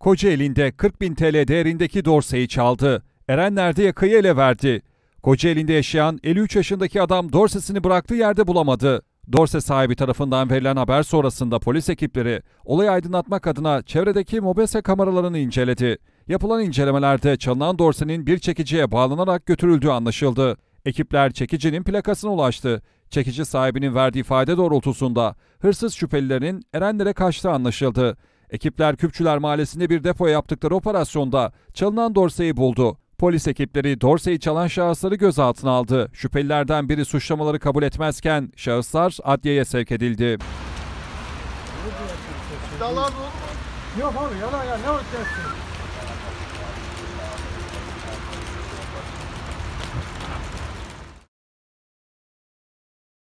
Koca elinde 40 bin TL değerindeki Dorsey'i çaldı. Erenler'de yakayı ele verdi. Koca elinde yaşayan 53 yaşındaki adam Dorses'ini bıraktığı yerde bulamadı. Dorse sahibi tarafından verilen haber sonrasında polis ekipleri olayı aydınlatmak adına çevredeki mobese kameralarını inceledi. Yapılan incelemelerde çalınan Dorse'nin bir çekiciye bağlanarak götürüldüğü anlaşıldı. Ekipler çekicinin plakasına ulaştı. Çekici sahibinin verdiği ifade doğrultusunda hırsız şüphelilerin Erenler'e kaçtığı anlaşıldı. Ekipler Küpçüler Mahallesi'nde bir depo yaptıkları operasyonda çalınan Dorsey'i buldu. Polis ekipleri Dorsey'i çalan şahısları gözaltına aldı. Şüphelilerden biri suçlamaları kabul etmezken şahıslar adliyeye sevk edildi. Yok abi yalan ya ne olacaksın?